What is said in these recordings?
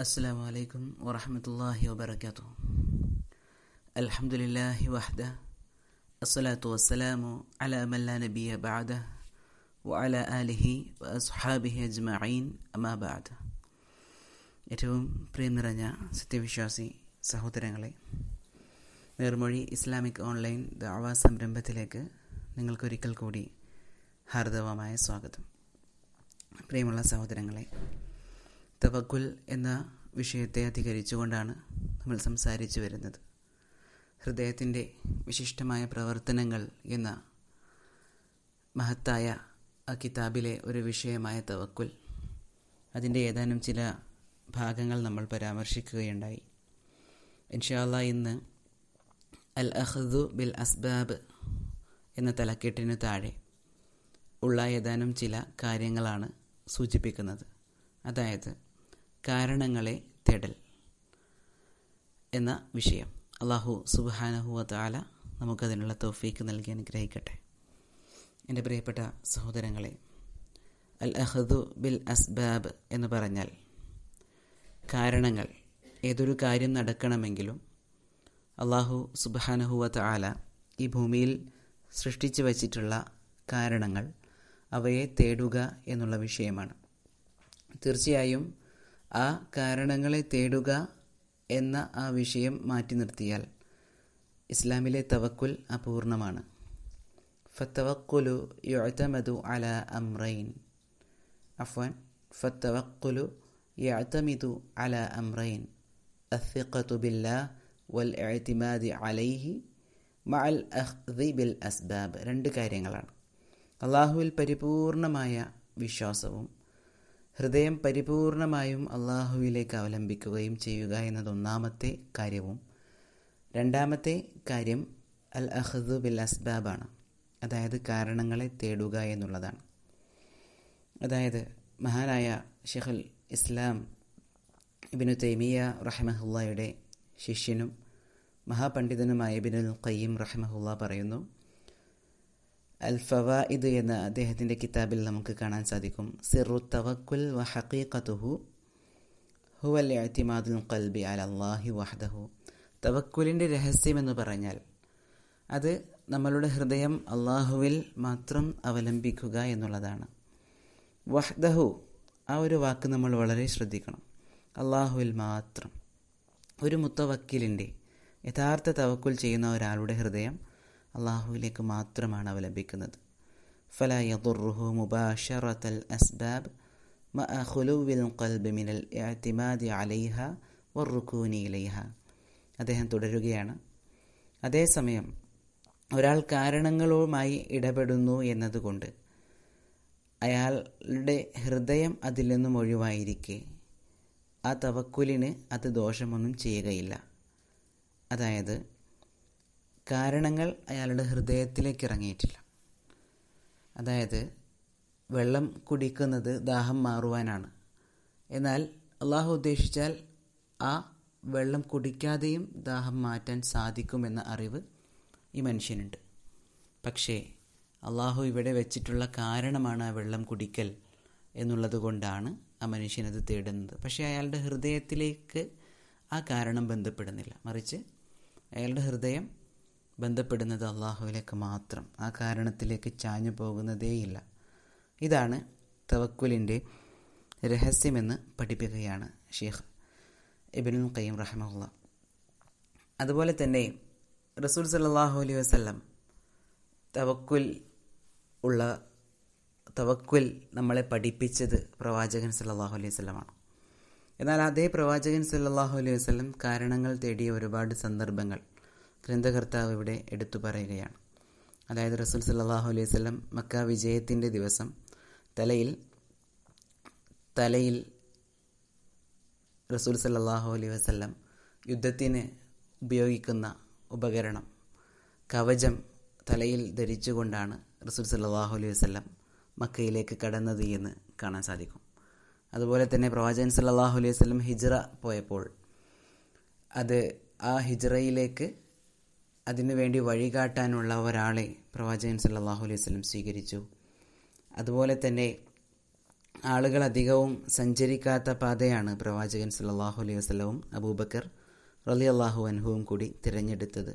السلام عليكم ورحمة الله وبركاته الحمد لله وحده الصلاة والسلام على من لا نبي بعده وعلى آله وأصحابه أجمعين أما بعد ഏറ്റവും പ്രിയം നിറഞ്ഞ സത്യവിശ്വാസി സഹോദരങ്ങളെ നേർമൊഴി ഇസ്ലാമിക് ഓൺലൈൻ ദാവാ സംരംഭത്തിലേക്ക് നിങ്ങൾക്കൊരിക്കൽ കൂടി ഹാർദവമായ സ്വാഗതം പ്രിയമുള്ള സഹോദരങ്ങളെ തവക്കുൽ എന്ന വിഷയത്തെ അധികരിച്ചുകൊണ്ടാണ് നമ്മൾ സംസാരിച്ചു വരുന്നത് ഹൃദയത്തിൻ്റെ വിശിഷ്ടമായ പ്രവർത്തനങ്ങൾ എന്ന മഹത്തായ ആ കിതാബിലെ ഒരു വിഷയമായ തവക്കുൽ അതിൻ്റെ ഏതാനും ചില ഭാഗങ്ങൾ നമ്മൾ പരാമർശിക്കുകയുണ്ടായി ഇൻഷാല്ല ഇന്ന് അൽ അഹ്ദു ബിൽ അസ്ബാബ് എന്ന തലക്കെട്ടിന് താഴെ ഉള്ള ഏതാനും ചില കാര്യങ്ങളാണ് സൂചിപ്പിക്കുന്നത് അതായത് കാരണങ്ങളെ തേടൽ എന്ന വിഷയം അള്ളാഹു സുബാനഹുവ താല നമുക്കതിനുള്ള തോഫീക്ക് നൽകി അനുഗ്രഹിക്കട്ടെ എൻ്റെ പ്രിയപ്പെട്ട സഹോദരങ്ങളെ അൽ അഹദു ബിൽ അസ്ബാബ് എന്ന് പറഞ്ഞാൽ കാരണങ്ങൾ ഏതൊരു കാര്യം നടക്കണമെങ്കിലും അള്ളാഹു സുബാനഹുവ താല ഈ ഭൂമിയിൽ സൃഷ്ടിച്ചു വച്ചിട്ടുള്ള കാരണങ്ങൾ അവയെ തേടുക എന്നുള്ള വിഷയമാണ് തീർച്ചയായും ആ കാരണങ്ങളെ തേടുക എന്ന ആ വിഷയം മാറ്റി നിർത്തിയാൽ ഇസ്ലാമിലെ തവക്കുൽ അപൂർണമാണ് ഫത്തവക്കുലു യുഴത്തമതു അല അമ്രൈൻ അഫ്വാൻ ഫത്തവക്കുലു യഅ്തമിതു അല അമ്രൈൻ വൽ بالله അലൈഹി മഅൽ അഖ്ദി ബിൽ അസ്ബാബ് രണ്ട് കാര്യങ്ങളാണ് അള്ളാഹുവിൽ പരിപൂർണമായ വിശ്വാസവും ഹൃദയം പരിപൂർണമായും അള്ളാഹുവിലേക്ക് അവലംബിക്കുകയും ചെയ്യുക എന്നത് ഒന്നാമത്തെ കാര്യവും രണ്ടാമത്തെ കാര്യം അൽ അഹദു ബിൽ അസ്ബാബാണ് അതായത് കാരണങ്ങളെ തേടുക എന്നുള്ളതാണ് അതായത് മഹാനായ ഷെഹുൽ ഇസ്ലാം ഇബിനു തൈമിയ റഹ്മഹുല്ലയുടെ ശിഷ്യനും മഹാപണ്ഡിതനുമായ ഇബിനുൽ ഖയ്യം റഹ്മഹുല്ല പറയുന്നു അൽ ഫവായിദ് എന്ന അദ്ദേഹത്തിൻ്റെ കിതാബിൽ നമുക്ക് കാണാൻ സാധിക്കും സിറു തവക്കുൽ വ ഹക്കീഖത്തുഹു ഹുവൽ എഴുത്തിമാദുൽ കൽബി അൽ അള്ളാഹി വഹദഹു തവക്കുലിൻ്റെ രഹസ്യമെന്ന് പറഞ്ഞാൽ അത് നമ്മളുടെ ഹൃദയം അള്ളാഹുവിൽ മാത്രം അവലംബിക്കുക എന്നുള്ളതാണ് വഹ്ദഹു ആ ഒരു വാക്ക് നമ്മൾ വളരെ ശ്രദ്ധിക്കണം അള്ളാഹുവിൽ മാത്രം ഒരു മുത്തവക്കിലിൻ്റെ യഥാർത്ഥ തവക്കുൽ ചെയ്യുന്ന ഒരാളുടെ ഹൃദയം അള്ളാഹുവിലേക്ക് മാത്രമാണ് അവലംബിക്കുന്നത് فلا يضره مباشرة الأسباب مع خلو القلب من الاعتماد عليها അദ്ദേഹം തുടരുകയാണ് അതേസമയം ഒരാൾ കാരണങ്ങളുമായി ഇടപെടുന്നു എന്നതുകൊണ്ട് അയാളുടെ ഹൃദയം അതിൽ നിന്നും ഒഴിവായിരിക്കെ ആ തവക്കുലിന് അത് ദോഷമൊന്നും ചെയ്യുകയില്ല അതായത് കാരണങ്ങൾ അയാളുടെ ഹൃദയത്തിലേക്ക് ഇറങ്ങിയിട്ടില്ല അതായത് വെള്ളം കുടിക്കുന്നത് ദാഹം മാറുവാനാണ് എന്നാൽ അള്ളാഹു ഉദ്ദേശിച്ചാൽ ആ വെള്ളം കുടിക്കാതെയും ദാഹം മാറ്റാൻ സാധിക്കുമെന്ന അറിവ് ഈ മനുഷ്യനുണ്ട് പക്ഷേ അള്ളാഹു ഇവിടെ വെച്ചിട്ടുള്ള കാരണമാണ് ആ വെള്ളം കുടിക്കൽ എന്നുള്ളത് കൊണ്ടാണ് ആ മനുഷ്യനത് തേടുന്നത് പക്ഷേ അയാളുടെ ഹൃദയത്തിലേക്ക് ആ കാരണം ബന്ധപ്പെടുന്നില്ല മറിച്ച് അയാളുടെ ഹൃദയം ബന്ധപ്പെടുന്നത് അള്ളാഹുവിലേക്ക് മാത്രം ആ കാരണത്തിലേക്ക് ചാഞ്ഞു പോകുന്നതേയില്ല ഇതാണ് തവക്കുലിൻ്റെ രഹസ്യമെന്ന് പഠിപ്പിക്കുകയാണ് ഷെയ്ഖ് ഇബിനുൽ കയ്യം റഹമുള്ള അതുപോലെ തന്നെ റസൂൽ സല്ലാഹു അലൈഹി വസ്ലം തവക്കുൽ ഉള്ള തവക്കുൽ നമ്മളെ പഠിപ്പിച്ചത് പ്രവാചകൻ സല്ലാഹു അലൈഹി വസ്ലമാണ് എന്നാൽ അതേ പ്രവാചകൻ സല്ലാഹു അലൈഹി വസ്ലം കാരണങ്ങൾ തേടിയ ഒരുപാട് സന്ദർഭങ്ങൾ ഗ്രന്ഥകർത്താവ് ഇവിടെ എടുത്തു പറയുകയാണ് അതായത് റസൂൽ സല്ലാഹു അലൈഹി സ്വലം മക്ക വിജയത്തിൻ്റെ ദിവസം തലയിൽ തലയിൽ റസൂൽ സല്ലാഹു അലൈഹി വസ്ല്ലം യുദ്ധത്തിന് ഉപയോഗിക്കുന്ന ഉപകരണം കവചം തലയിൽ ധരിച്ചുകൊണ്ടാണ് റസൂൽ സല്ലാഹു അലൈഹി വസ്ല്ലം മക്കയിലേക്ക് കടന്നത് എന്ന് കാണാൻ സാധിക്കും അതുപോലെ തന്നെ പ്രവാചകൻ സല്ലാഹു അലൈഹി വസ്ലം ഹിജ്റ പോയപ്പോൾ അത് ആ ഹിജ്റയിലേക്ക് വേണ്ടി വഴികാട്ടാനുള്ള ഒരാളെ പ്രവാചകൻ സല്ലാഹു അലൈഹി വസ്ലം സ്വീകരിച്ചു അതുപോലെ തന്നെ ആളുകൾ അധികവും സഞ്ചരിക്കാത്ത പാതയാണ് പ്രവാചകൻ സല്ലാഹു അലൈഹി വസ്ലവും അബൂബക്കർ റലി അള്ളാഹു അൻഹുവും കൂടി തിരഞ്ഞെടുത്തത്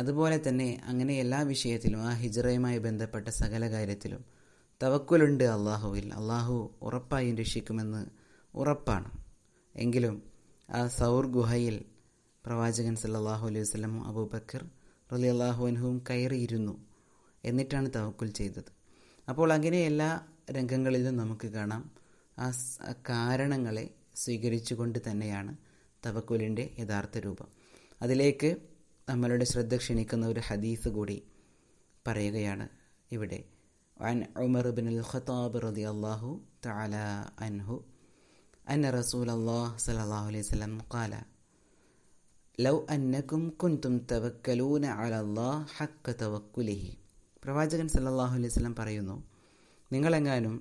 അതുപോലെ തന്നെ അങ്ങനെ എല്ലാ വിഷയത്തിലും ആ ഹിജറയുമായി ബന്ധപ്പെട്ട സകല കാര്യത്തിലും തവക്കുലുണ്ട് അള്ളാഹുവിൽ അള്ളാഹു ഉറപ്പായും രക്ഷിക്കുമെന്ന് ഉറപ്പാണ് എങ്കിലും ആ സൗർ ഗുഹയിൽ പ്രവാചകൻ സല്ലാഹു അലൈഹി വസ്ലമും അബൂബക്കർ റലി അള്ളാഹു അനുഹവും കയറിയിരുന്നു എന്നിട്ടാണ് തവക്കുൽ ചെയ്തത് അപ്പോൾ അങ്ങനെ എല്ലാ രംഗങ്ങളിലും നമുക്ക് കാണാം ആ കാരണങ്ങളെ സ്വീകരിച്ചുകൊണ്ട് തന്നെയാണ് തവക്കുലിൻ്റെ യഥാർത്ഥ രൂപം അതിലേക്ക് നമ്മളുടെ ശ്രദ്ധ ക്ഷണിക്കുന്ന ഒരു ഹദീസ് കൂടി പറയുകയാണ് ഇവിടെ അള്ളാഹു عمر بن الخطاب رضي الله تعالى عنه ലൗ അന്നക്കും കുന്തും തവക്കലൂന അലല്ലാ ഹക്ക തവക്കുലിഹി പ്രവാചകൻ സല്ലാഹു അലൈഹി സ്വലം പറയുന്നു നിങ്ങളെങ്ങാനും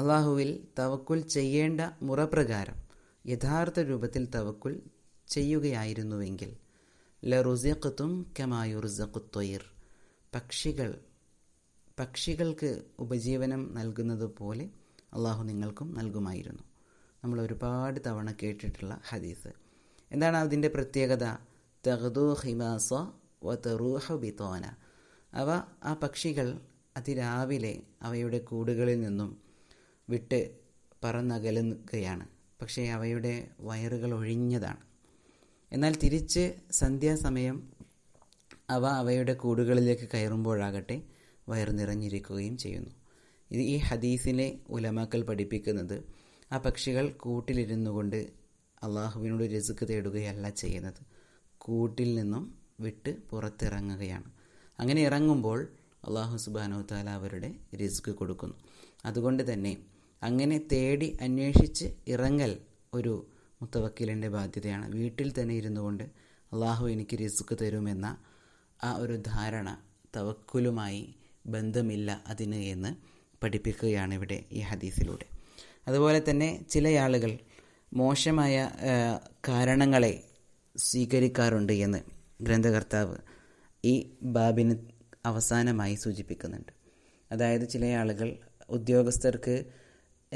അള്ളാഹുവിൽ തവക്കുൽ ചെയ്യേണ്ട മുറപ്രകാരം യഥാർത്ഥ രൂപത്തിൽ തവക്കുൽ ചെയ്യുകയായിരുന്നുവെങ്കിൽ ലറുസഖത്തും കമായുർസഖുത്തൊയിർ പക്ഷികൾ പക്ഷികൾക്ക് ഉപജീവനം നൽകുന്നത് പോലെ അള്ളാഹു നിങ്ങൾക്കും നൽകുമായിരുന്നു നമ്മൾ ഒരുപാട് തവണ കേട്ടിട്ടുള്ള ഹദീസ് എന്താണ് അതിൻ്റെ പ്രത്യേകത തഹദു ഹിമാസ വ തെറൂഹ ബിത്തോന അവ ആ പക്ഷികൾ അതിരാവിലെ അവയുടെ കൂടുകളിൽ നിന്നും വിട്ട് പറന്നകലുകയാണ് പക്ഷേ അവയുടെ വയറുകൾ ഒഴിഞ്ഞതാണ് എന്നാൽ തിരിച്ച് സന്ധ്യാസമയം അവ അവയുടെ കൂടുകളിലേക്ക് കയറുമ്പോഴാകട്ടെ വയർ നിറഞ്ഞിരിക്കുകയും ചെയ്യുന്നു ഇത് ഈ ഹദീസിനെ ഉലമാക്കൾ പഠിപ്പിക്കുന്നത് ആ പക്ഷികൾ കൂട്ടിലിരുന്നു കൊണ്ട് അള്ളാഹുവിനോട് രസുക്ക് തേടുകയല്ല ചെയ്യുന്നത് കൂട്ടിൽ നിന്നും വിട്ട് പുറത്തിറങ്ങുകയാണ് അങ്ങനെ ഇറങ്ങുമ്പോൾ അള്ളാഹു സുബാനോ താല അവരുടെ റിസ്ക് കൊടുക്കുന്നു അതുകൊണ്ട് തന്നെ അങ്ങനെ തേടി അന്വേഷിച്ച് ഇറങ്ങൽ ഒരു മുത്തവക്കീലിൻ്റെ ബാധ്യതയാണ് വീട്ടിൽ തന്നെ ഇരുന്നു കൊണ്ട് അള്ളാഹു എനിക്ക് റിസ്ക് തരുമെന്ന ആ ഒരു ധാരണ തവക്കുലുമായി ബന്ധമില്ല അതിന് എന്ന് പഠിപ്പിക്കുകയാണ് ഇവിടെ ഈ ഹദീസിലൂടെ അതുപോലെ തന്നെ ചില ആളുകൾ മോശമായ കാരണങ്ങളെ സ്വീകരിക്കാറുണ്ട് എന്ന് ഗ്രന്ഥകർത്താവ് ഈ ബാബിന് അവസാനമായി സൂചിപ്പിക്കുന്നുണ്ട് അതായത് ചില ആളുകൾ ഉദ്യോഗസ്ഥർക്ക്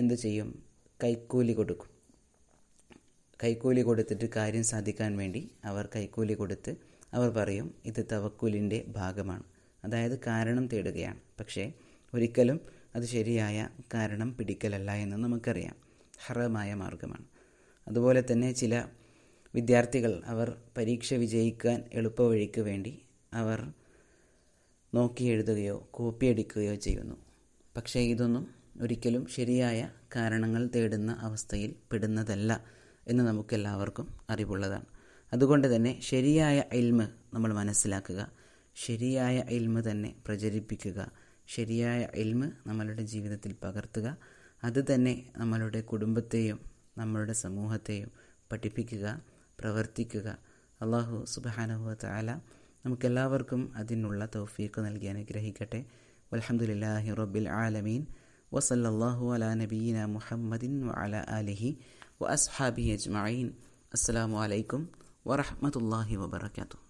എന്തു ചെയ്യും കൈക്കൂലി കൊടുക്കും കൈക്കൂലി കൊടുത്തിട്ട് കാര്യം സാധിക്കാൻ വേണ്ടി അവർ കൈക്കൂലി കൊടുത്ത് അവർ പറയും ഇത് തവക്കൂലിൻ്റെ ഭാഗമാണ് അതായത് കാരണം തേടുകയാണ് പക്ഷേ ഒരിക്കലും അത് ശരിയായ കാരണം പിടിക്കലല്ല എന്ന് നമുക്കറിയാം ഹറമായ മാർഗമാണ് അതുപോലെ തന്നെ ചില വിദ്യാർത്ഥികൾ അവർ പരീക്ഷ വിജയിക്കാൻ എളുപ്പവഴിക്ക് വേണ്ടി അവർ നോക്കി എഴുതുകയോ അടിക്കുകയോ ചെയ്യുന്നു പക്ഷേ ഇതൊന്നും ഒരിക്കലും ശരിയായ കാരണങ്ങൾ തേടുന്ന അവസ്ഥയിൽ പെടുന്നതല്ല എന്ന് നമുക്കെല്ലാവർക്കും അറിവുള്ളതാണ് അതുകൊണ്ട് തന്നെ ശരിയായ ഇൽമ് നമ്മൾ മനസ്സിലാക്കുക ശരിയായ ഇൽമ് തന്നെ പ്രചരിപ്പിക്കുക ശരിയായ ഇൽമ് നമ്മളുടെ ജീവിതത്തിൽ പകർത്തുക അത് തന്നെ നമ്മളുടെ കുടുംബത്തെയും നമ്മളുടെ സമൂഹത്തെയും പഠിപ്പിക്കുക പ്രവർത്തിക്കുക അള്ളാഹു സുബാനുഹു താല നമുക്കെല്ലാവർക്കും അതിനുള്ള തൗഫീക്ക് നൽകി അനുഗ്രഹിക്കട്ടെ അലഹമുല്ലാഹി റബ്ബിൽ ആലമീൻ വസല്ലാഹു അല നബീന മുഹമ്മദിൻ വഅല ആലിഹി വഅസ്ഹാബി അജ്മഈൻ അസ്സലാമു അലൈക്കും വറഹ്മത്തുള്ളാഹി വബർക്കാത്തു